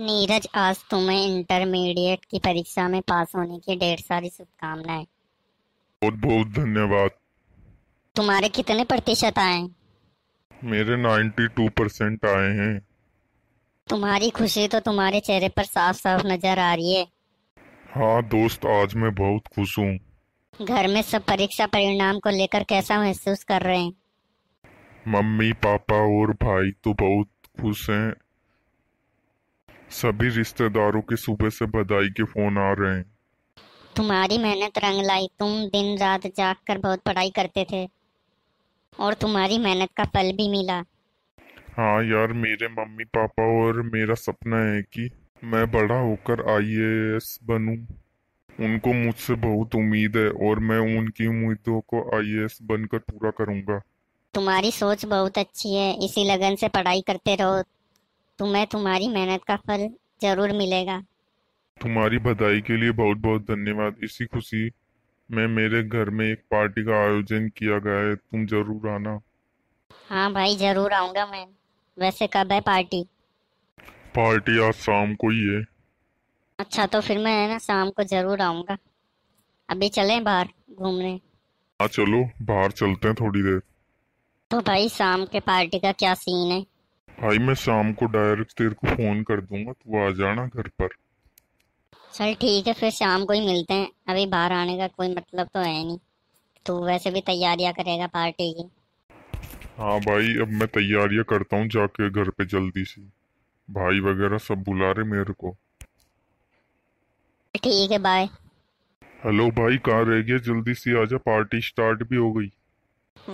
नीरज आज तुम्हें इंटरमीडिएट की परीक्षा में पास होने की ढेर सारी शुभकामनाएं बहुत बहुत धन्यवाद तुम्हारे कितने प्रतिशत आए मेरे 92 परसेंट आए हैं तुम्हारी खुशी तो तुम्हारे चेहरे पर साफ साफ नजर आ रही है हाँ दोस्त आज मैं बहुत खुश हूँ घर में सब परीक्षा परिणाम को लेकर कैसा महसूस कर रहे हैं मम्मी पापा और भाई तो बहुत खुश हैं सभी रिश्तेदारों के सुबह से बधाई के फोन आ रहे हैं तुम्हारी मेहनत रंग लाई तुम दिन रात जाग कर बहुत पढ़ाई करते थे और तुम्हारी मेहनत का फल भी मिला हाँ यार मेरे मम्मी पापा और मेरा सपना है कि मैं बड़ा होकर आईएएस बनूं उनको मुझसे बहुत उम्मीद है और मैं उनकी उम्मीदों को आईएएस बनकर पूरा करूंगा तुम्हारी सोच बहुत अच्छी है इसी लगन से पढ़ाई करते रहो तुम्हें तुम्हारी मेहनत का फल जरूर मिलेगा तुम्हारी बधाई के लिए बहुत बहुत धन्यवाद इसी खुशी में मेरे घर में एक पार्टी का आयोजन किया गया है तुम जरूर आना हाँ भाई जरूर आऊंगा मैं वैसे कब है पार्टी पार्टी आज शाम को ही है अच्छा तो फिर मैं ना शाम को जरूर आऊंगा अभी चलें बाहर घूमने हाँ चलो बाहर चलते हैं थोड़ी देर तो भाई शाम के पार्टी का क्या सीन है भाई मैं शाम को डायरेक्ट तेरे को फोन कर दूंगा तू आ जाना घर पर चल ठीक है फिर शाम को ही मिलते हैं अभी बाहर आने का कोई मतलब तो है नहीं तू वैसे भी तैयारियां करेगा पार्टी की हाँ भाई अब मैं तैयारियां करता हूँ जाके घर पे जल्दी से भाई वगैरह सब बुला रहे मेरे को ठीक है बाय हेलो भाई कहाँ रह गया जल्दी से आजा पार्टी स्टार्ट भी हो गई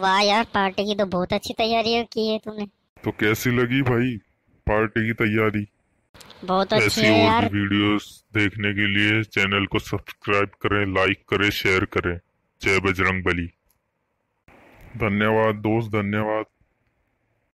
वाह यार पार्टी की तो बहुत अच्छी तैयारियां की है तूने तो कैसी लगी भाई पार्टी की तैयारी बहुत अच्छी ऐसी है और यार भी वीडियोस देखने के लिए चैनल को सब्सक्राइब करें लाइक करें शेयर करें जय बजरंग बली धन्यवाद दोस्त धन्यवाद